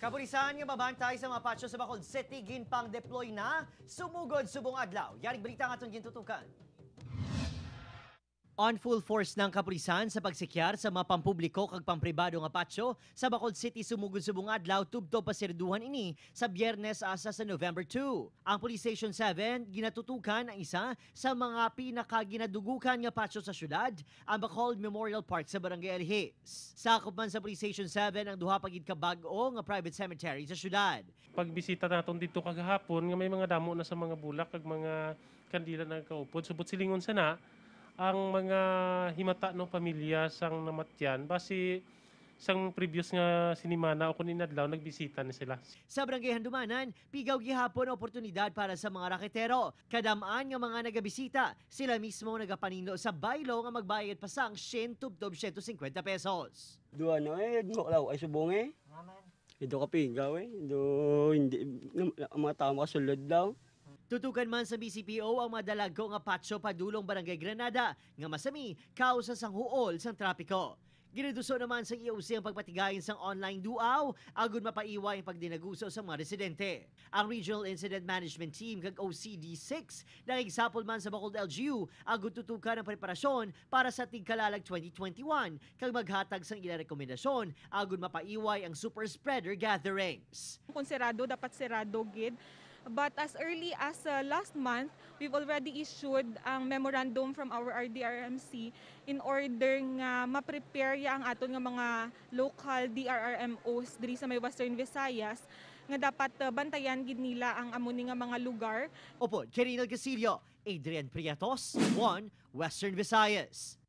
Kaburisan nga mabantay sa Mapacho sa Bacolod City, ginpang deploy na sumugod subong adlaw. Yari balita nga itong gintutukan. On full force ng kapulisan sa pagsikyar sa mga pampubliko kag pampribado nga patso sa Bacolod City sumugod subong adlaw tubto pasirduhan ini sa Biyernes asa sa November 2. Ang Police Station 7 ginatutukan ang isa sa mga pinakaginadugukan nga patso sa syudad, ang Bacolod Memorial Park sa Barangay Alhis. Sakop man sa Police Station 7 ang duha pagid ka bag-o nga private cemetery sa syudad. Pagbisita naton dito kagahapon nga may mga damo na sa mga bulak kag mga kandila na kaupod subot silingon sana ang mga himata ng pamilya sang namatyan basi sang previous nga sinimana o kunin adlaw nagbisita ni sila. Sa Barangay Handumanan, pigaw gihapon oportunidad para sa mga raketero. Kadamaan nga mga nagabisita, sila mismo nagapanino sa baylo nga magbayad pa sang 100-250 pesos. Duwa ano na eh, dumaklaw ay subong eh. Amen. Ito ka pigaw eh. Do, hindi, mga tao makasulod daw. Tutukan man sa BCPO ang madalago nga patso padulong Barangay Granada nga masami kausa sang huol sang trapiko. Giniduso naman sa EOC ang pagpatigayin sang online duaw agud mapaiwa ang pagdinaguso sa mga residente. Ang Regional Incident Management Team kag OCD6 example man sa Bacolod LGU agud tutukan ang preparasyon para sa tigkalalag 2021 kag maghatag sang ila rekomendasyon agud mapaiway ang super spreader gatherings. Kung serado dapat serado gid But as early as uh, last month, we've already issued ang memorandum from our RDRMC in order nga ma-prepare ya ang aton nga mga local DRRMOs diri sa may Western Visayas nga dapat uh, bantayan gid nila ang amo nga mga lugar. Opo, Jerry Gasilio, Adrian Prietos, 1 Western Visayas.